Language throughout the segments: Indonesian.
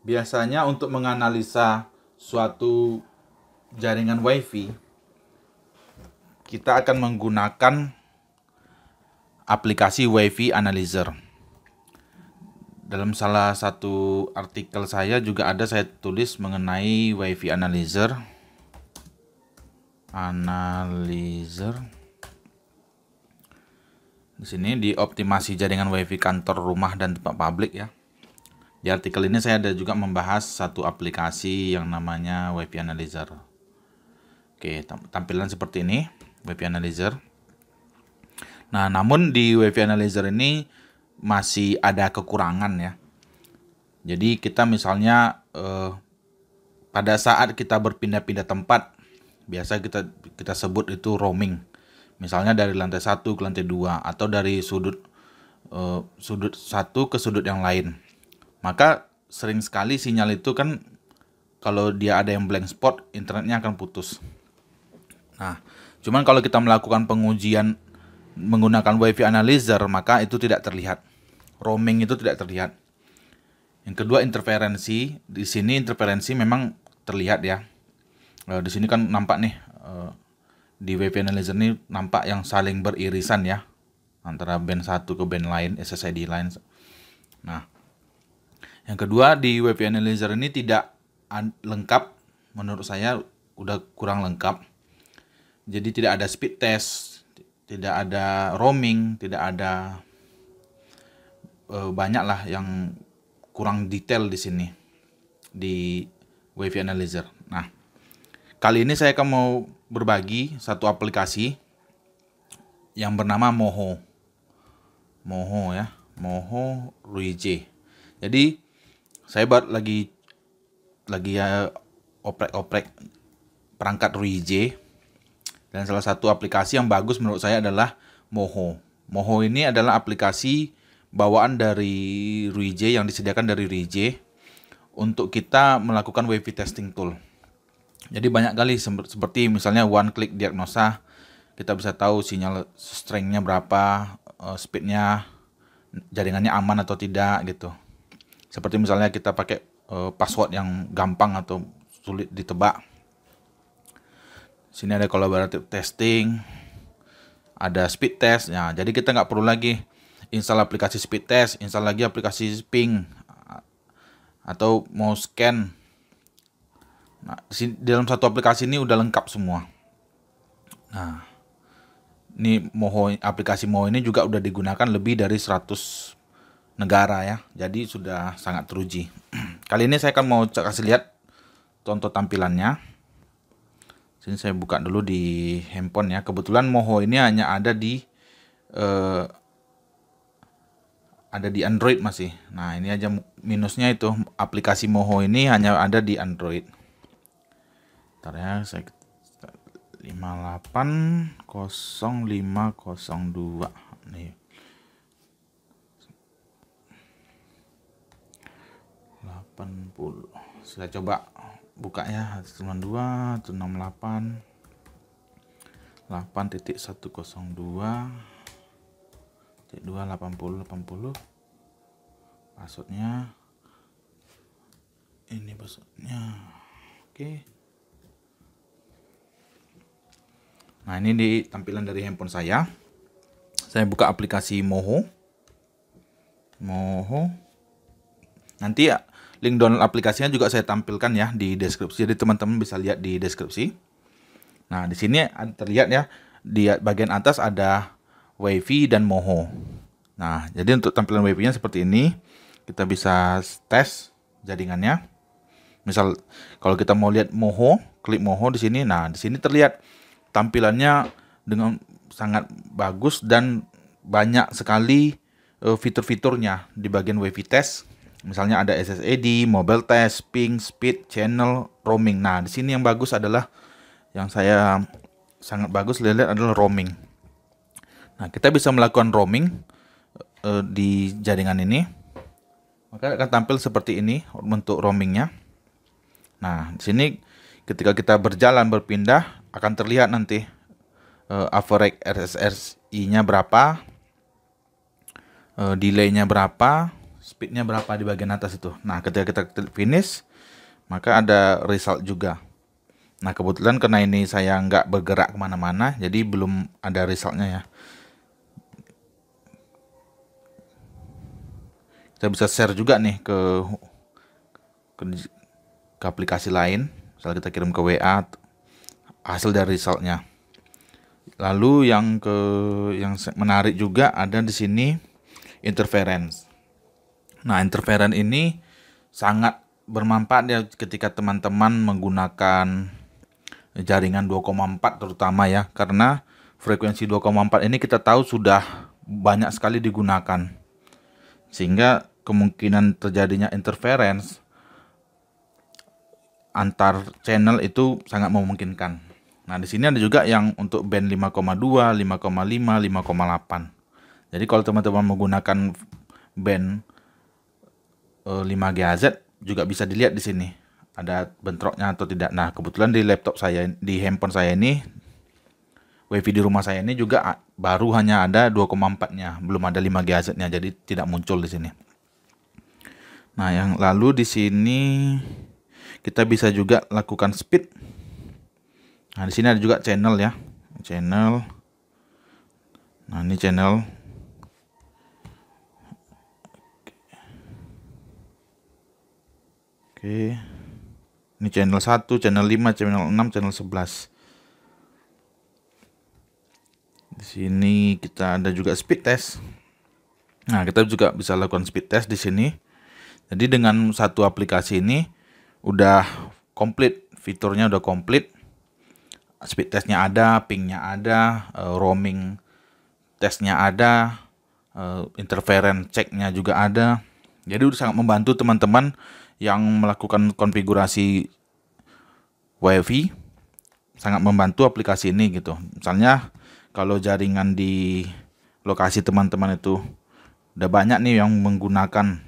Biasanya untuk menganalisa suatu jaringan WiFi, kita akan menggunakan aplikasi WiFi Analyzer. Dalam salah satu artikel saya juga ada saya tulis mengenai WiFi Analyzer. Analyzer. Di sini di optimasi jaringan WiFi kantor, rumah dan tempat publik ya. Di artikel ini saya ada juga membahas satu aplikasi yang namanya WP Analyzer. Oke, tampilan seperti ini, WP Analyzer. Nah, namun di WP Analyzer ini masih ada kekurangan ya. Jadi kita misalnya eh, pada saat kita berpindah-pindah tempat, biasa kita kita sebut itu roaming. Misalnya dari lantai satu ke lantai dua atau dari sudut eh, sudut satu ke sudut yang lain maka sering sekali sinyal itu kan kalau dia ada yang blank spot internetnya akan putus. Nah, cuman kalau kita melakukan pengujian menggunakan WiFi analyzer maka itu tidak terlihat. Roaming itu tidak terlihat. Yang kedua interferensi. Di sini interferensi memang terlihat ya. Eh, di sini kan nampak nih eh, di WiFi analyzer ini nampak yang saling beririsan ya antara band satu ke band lain, SSID lain. Nah, yang kedua di web Analyzer ini tidak lengkap menurut saya udah kurang lengkap. Jadi tidak ada speed test, tidak ada roaming, tidak ada e, banyak yang kurang detail di sini di WiFi Analyzer. Nah, kali ini saya akan mau berbagi satu aplikasi yang bernama Moho. Moho ya, Moho Ruije. Jadi saya buat lagi lagi ya oprek-oprek perangkat Ruije dan salah satu aplikasi yang bagus menurut saya adalah Moho. Moho ini adalah aplikasi bawaan dari Ruije yang disediakan dari Ruije untuk kita melakukan WiFi testing tool. Jadi banyak kali seperti misalnya one click diagnosa kita bisa tahu sinyal strengthnya berapa, eh, speednya, jaringannya aman atau tidak gitu. Seperti misalnya kita pakai uh, password yang gampang atau sulit ditebak. Sini ada collaborative testing, ada speed test. Ya, jadi kita nggak perlu lagi install aplikasi speed test, install lagi aplikasi ping atau mau scan. Nah, dalam satu aplikasi ini udah lengkap semua. Nah, ini Moho aplikasi Moho ini juga udah digunakan lebih dari 100 negara ya. Jadi sudah sangat teruji. Kali ini saya akan mau kasih lihat contoh tampilannya. Sini saya buka dulu di handphone ya. Kebetulan Moho ini hanya ada di eh, ada di Android masih. Nah, ini aja minusnya itu aplikasi Moho ini hanya ada di Android. Bentar ya, saya 5805002. Nih. 80 saya coba buka ya 192 168 8.102 C2 80 80 passwordnya ini passwordnya oke nah ini di tampilan dari handphone saya saya buka aplikasi Moho Moho nanti ya Link download aplikasinya juga saya tampilkan ya di deskripsi. Jadi teman-teman bisa lihat di deskripsi. Nah, di sini terlihat ya di bagian atas ada Wifi dan Moho. Nah, jadi untuk tampilan Wifi-nya seperti ini, kita bisa tes jaringannya. Misal kalau kita mau lihat Moho, klik Moho di sini. Nah, di sini terlihat tampilannya dengan sangat bagus dan banyak sekali eh, fitur-fiturnya di bagian Wifi test Misalnya ada SSID, mobile test, ping, speed, channel, roaming. Nah, di sini yang bagus adalah yang saya sangat bagus lihat adalah roaming. Nah, kita bisa melakukan roaming uh, di jaringan ini. Maka akan tampil seperti ini untuk roamingnya. Nah, di sini ketika kita berjalan berpindah akan terlihat nanti uh, average RSSI-nya berapa, uh, delay-nya berapa, speednya berapa di bagian atas itu. Nah, ketika kita klik finish, maka ada result juga. Nah, kebetulan karena ini saya nggak bergerak kemana-mana, jadi belum ada resultnya ya. Kita bisa share juga nih ke, ke, ke aplikasi lain. Misalnya kita kirim ke WA hasil dari resultnya. Lalu yang ke yang menarik juga ada di sini interference. Nah, interferen ini sangat bermanfaat ya ketika teman-teman menggunakan jaringan 2,4 terutama ya karena frekuensi 2,4 ini kita tahu sudah banyak sekali digunakan. Sehingga kemungkinan terjadinya interference antar channel itu sangat memungkinkan. Nah, di sini ada juga yang untuk band 5,2, 5,5, 5,8. Jadi kalau teman-teman menggunakan band Eh, 5 GHz juga bisa dilihat di sini ada bentroknya atau tidak. Nah, kebetulan di laptop saya di handphone saya ini WiFi di rumah saya ini juga baru hanya ada 2,4-nya, belum ada 5 GHz-nya jadi tidak muncul di sini. Nah, yang lalu di sini kita bisa juga lakukan speed. Nah, di sini ada juga channel ya. Channel. Nah, ini channel Oke. Ini channel 1, channel 5, channel 6, channel 11. Di sini kita ada juga speed test. Nah, kita juga bisa lakukan speed test di sini. Jadi dengan satu aplikasi ini udah komplit, fiturnya udah komplit. Speed testnya ada, pingnya ada, eh, roaming testnya ada, interference eh, interference checknya juga ada. Jadi udah sangat membantu teman-teman yang melakukan konfigurasi WiFi sangat membantu aplikasi ini gitu. Misalnya kalau jaringan di lokasi teman-teman itu udah banyak nih yang menggunakan.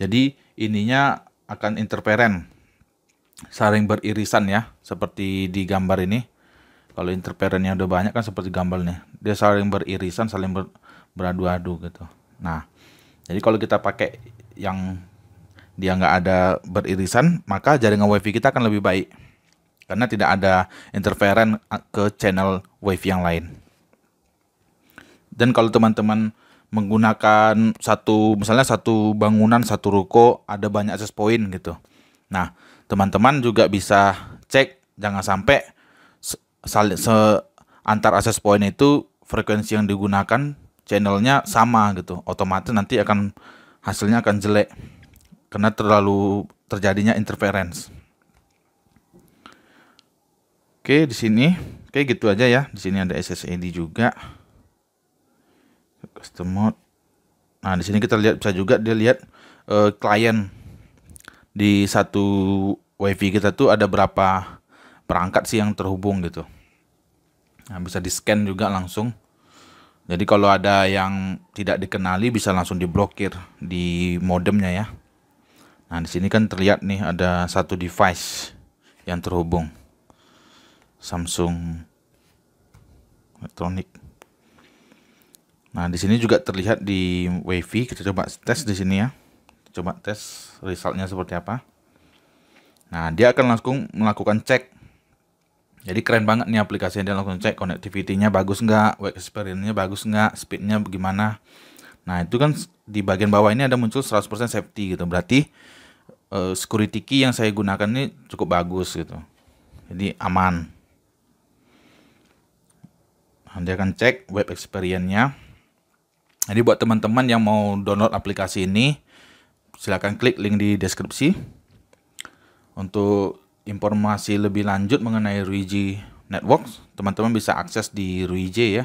Jadi ininya akan interferen saling beririsan ya seperti di gambar ini. Kalau interferennya udah banyak kan seperti gambar nih. Dia saling beririsan, saling ber, beradu-adu gitu. Nah, jadi kalau kita pakai yang dia nggak ada beririsan, maka jaringan WiFi kita akan lebih baik karena tidak ada interferen ke channel WiFi yang lain. Dan kalau teman-teman menggunakan satu misalnya satu bangunan satu ruko ada banyak access point gitu. Nah, teman-teman juga bisa cek jangan sampai se, se antar access point itu frekuensi yang digunakan channelnya sama gitu. Otomatis nanti akan hasilnya akan jelek karena terlalu terjadinya interference. Oke, di sini oke gitu aja ya. Di sini ada SSID juga. Custom mode. Nah, di sini kita lihat bisa juga dia lihat uh, klien di satu WiFi kita tuh ada berapa perangkat sih yang terhubung gitu. Nah, bisa di-scan juga langsung. Jadi kalau ada yang tidak dikenali bisa langsung diblokir di modemnya ya. Nah, di sini kan terlihat nih ada satu device yang terhubung. Samsung elektronik. Nah, di sini juga terlihat di WiFi. Kita coba tes di sini ya. Coba tes resultnya seperti apa. Nah, dia akan langsung melakukan cek. Jadi keren banget nih aplikasinya dia langsung cek connectivity-nya bagus nggak, web experience-nya bagus nggak, speed-nya bagaimana. Nah, itu kan di bagian bawah ini ada muncul 100% safety gitu. Berarti uh, security key yang saya gunakan ini cukup bagus gitu jadi aman Anda akan cek web experience-nya jadi buat teman-teman yang mau download aplikasi ini silahkan klik link di deskripsi untuk informasi lebih lanjut mengenai Ruiji Networks teman-teman bisa akses di Ruiji ya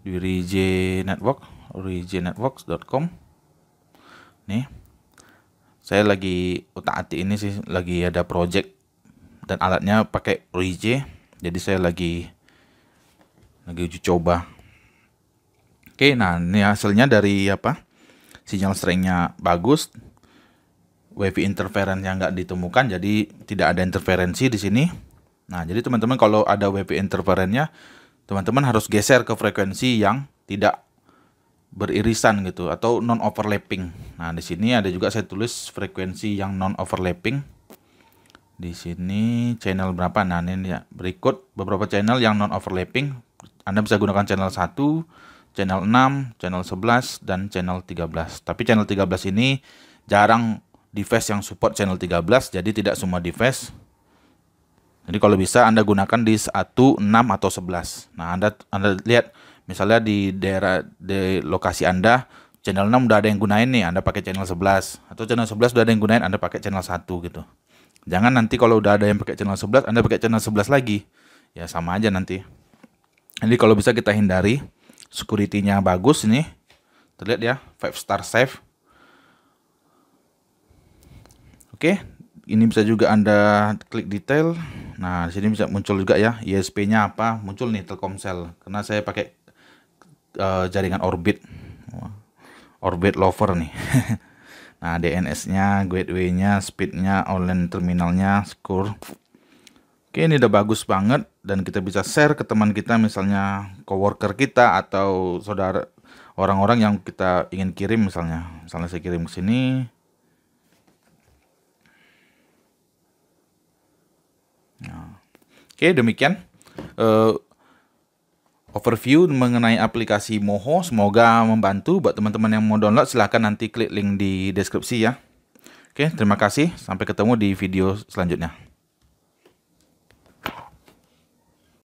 di Ruiji Network ruijinetworks.com nih saya lagi utak atik ini sih lagi ada project dan alatnya pakai RJ jadi saya lagi lagi uji coba oke nah ini hasilnya dari apa sinyal strengthnya bagus WiFi interference yang nggak ditemukan jadi tidak ada interferensi di sini nah jadi teman-teman kalau ada WiFi interference-nya teman-teman harus geser ke frekuensi yang tidak beririsan gitu atau non overlapping. Nah, di sini ada juga saya tulis frekuensi yang non overlapping. Di sini channel berapa? Nah, ini ya. Berikut beberapa channel yang non overlapping. Anda bisa gunakan channel 1, channel 6, channel 11 dan channel 13. Tapi channel 13 ini jarang device yang support channel 13 jadi tidak semua device jadi kalau bisa Anda gunakan di 1, 6 atau 11. Nah, Anda Anda lihat Misalnya di daerah di lokasi Anda channel 6 udah ada yang gunain nih, Anda pakai channel 11 atau channel 11 udah ada yang gunain, Anda pakai channel 1 gitu. Jangan nanti kalau udah ada yang pakai channel 11, Anda pakai channel 11 lagi. Ya sama aja nanti. Jadi kalau bisa kita hindari, security-nya bagus nih. Terlihat ya, 5 star safe. Oke, ini bisa juga Anda klik detail. Nah, di sini bisa muncul juga ya ISP-nya apa, muncul nih Telkomsel. Karena saya pakai Eh, jaringan Orbit. Orbit Lover nih. nah, DNS-nya, gateway-nya, speed-nya, online terminalnya, score. Oke, ini udah bagus banget dan kita bisa share ke teman kita misalnya coworker kita atau saudara orang-orang yang kita ingin kirim misalnya. Misalnya saya kirim ke sini. Nah. Oke, demikian. Uh, overview mengenai aplikasi Moho. Semoga membantu buat teman-teman yang mau download silahkan nanti klik link di deskripsi ya. Oke, terima kasih. Sampai ketemu di video selanjutnya.